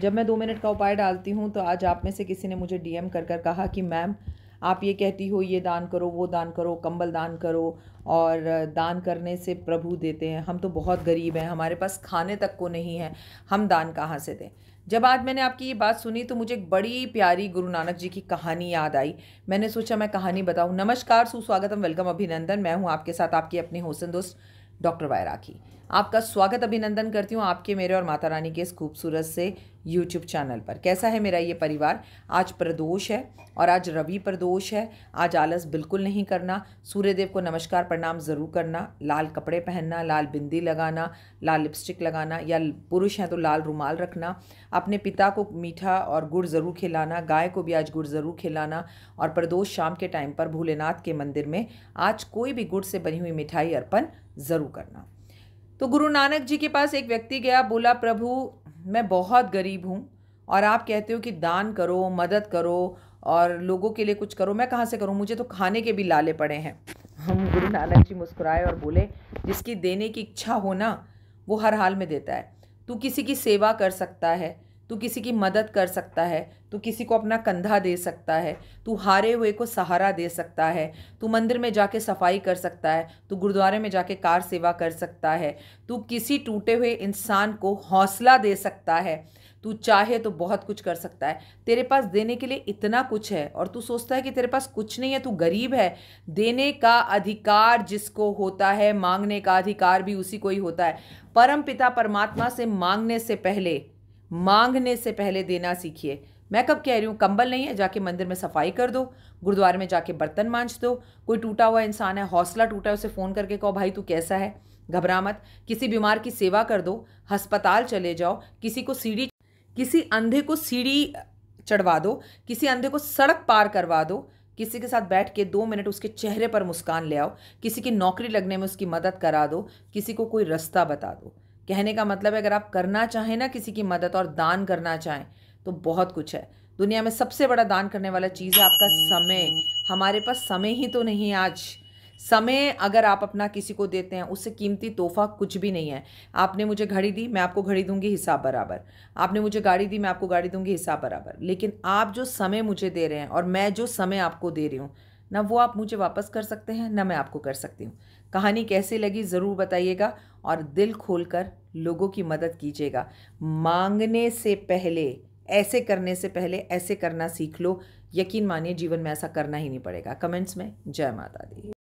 जब मैं दो मिनट का उपाय डालती हूँ तो आज आप में से किसी ने मुझे डीएम कर कर कहा कि मैम आप ये कहती हो ये दान करो वो दान करो कंबल दान करो और दान करने से प्रभु देते हैं हम तो बहुत गरीब हैं हमारे पास खाने तक को नहीं है हम दान कहाँ से दें जब आज मैंने आपकी ये बात सुनी तो मुझे एक बड़ी प्यारी गुरु नानक जी की कहानी याद आई मैंने सोचा मैं कहानी बताऊँ नमस्कार सुस्वागतम वेलकम अभिनंदन मैं हूँ आपके साथ आपकी अपनी होसन दोस्त डॉक्टर वायराखी आपका स्वागत अभिनंदन करती हूँ आपके मेरे और माता रानी के इस खूबसूरत से यूट्यूब चैनल पर कैसा है मेरा ये परिवार आज प्रदोष है और आज रवि प्रदोष है आज आलस बिल्कुल नहीं करना सूर्यदेव को नमस्कार प्रणाम ज़रूर करना लाल कपड़े पहनना लाल बिंदी लगाना लाल लिपस्टिक लगाना या पुरुष हैं तो लाल रुमाल रखना अपने पिता को मीठा और गुड़ ज़रूर खिलाना गाय को भी आज गुड़ ज़रूर खिलाना और प्रदोष शाम के टाइम पर भोलेनाथ के मंदिर में आज कोई भी गुड़ से बनी हुई मिठाई अर्पण ज़रूर करना तो गुरु नानक जी के पास एक व्यक्ति गया बोला प्रभु मैं बहुत गरीब हूँ और आप कहते हो कि दान करो मदद करो और लोगों के लिए कुछ करो मैं कहाँ से करूँ मुझे तो खाने के भी लाले पड़े हैं हम गुरु नानक जी मुस्कुराए और बोले जिसकी देने की इच्छा हो ना वो हर हाल में देता है तू किसी की सेवा कर सकता है तू किसी की मदद कर सकता है तू किसी को अपना कंधा दे सकता है तू हारे हुए को सहारा दे सकता है तू मंदिर में जाके सफाई कर सकता है तू गुरुद्वारे में जाके कार सेवा कर सकता है तू किसी टूटे हुए इंसान को हौसला दे सकता है तू चाहे तो बहुत कुछ कर सकता है तेरे पास देने के लिए इतना कुछ है और तू सोचता है कि तेरे पास कुछ नहीं है तू गरीब है देने का अधिकार जिसको होता है मांगने का अधिकार भी उसी को ही होता है परम पिता परमात्मा से मांगने से पहले मांगने से पहले देना सीखिए मैं कब कह रही हूँ कंबल नहीं है जाके मंदिर में सफाई कर दो गुरुद्वारे में जाके बर्तन मांज दो कोई टूटा हुआ इंसान है हौसला टूटा है उसे फ़ोन करके कहो भाई तू कैसा है घबरा मत किसी बीमार की सेवा कर दो हस्पताल चले जाओ किसी को सीढ़ी किसी अंधे को सीढ़ी चढ़वा दो किसी अंधे को सड़क पार करवा दो किसी के साथ बैठ के दो मिनट उसके चेहरे पर मुस्कान ले आओ किसी की नौकरी लगने में उसकी मदद करा दो किसी को कोई रास्ता बता दो कहने का मतलब है अगर आप करना चाहें ना किसी की मदद और दान करना चाहें तो बहुत कुछ है दुनिया में सबसे बड़ा दान करने वाला चीज़ है आपका समय हमारे पास समय ही तो नहीं है आज समय अगर आप अपना किसी को देते हैं उससे कीमती तोहफा कुछ भी नहीं है आपने मुझे घड़ी दी मैं आपको घड़ी दूंगी हिसाब बराबर आपने मुझे गाड़ी दी मैं आपको गाड़ी दूंगी हिसाब बराबर लेकिन आप जो समय मुझे दे रहे हैं और मैं जो समय आपको दे रही हूँ ना वो आप मुझे वापस कर सकते हैं ना मैं आपको कर सकती हूँ कहानी कैसे लगी ज़रूर बताइएगा और दिल खोलकर लोगों की मदद कीजिएगा मांगने से पहले ऐसे करने से पहले ऐसे करना सीख लो यकीन मानिए जीवन में ऐसा करना ही नहीं पड़ेगा कमेंट्स में जय माता दी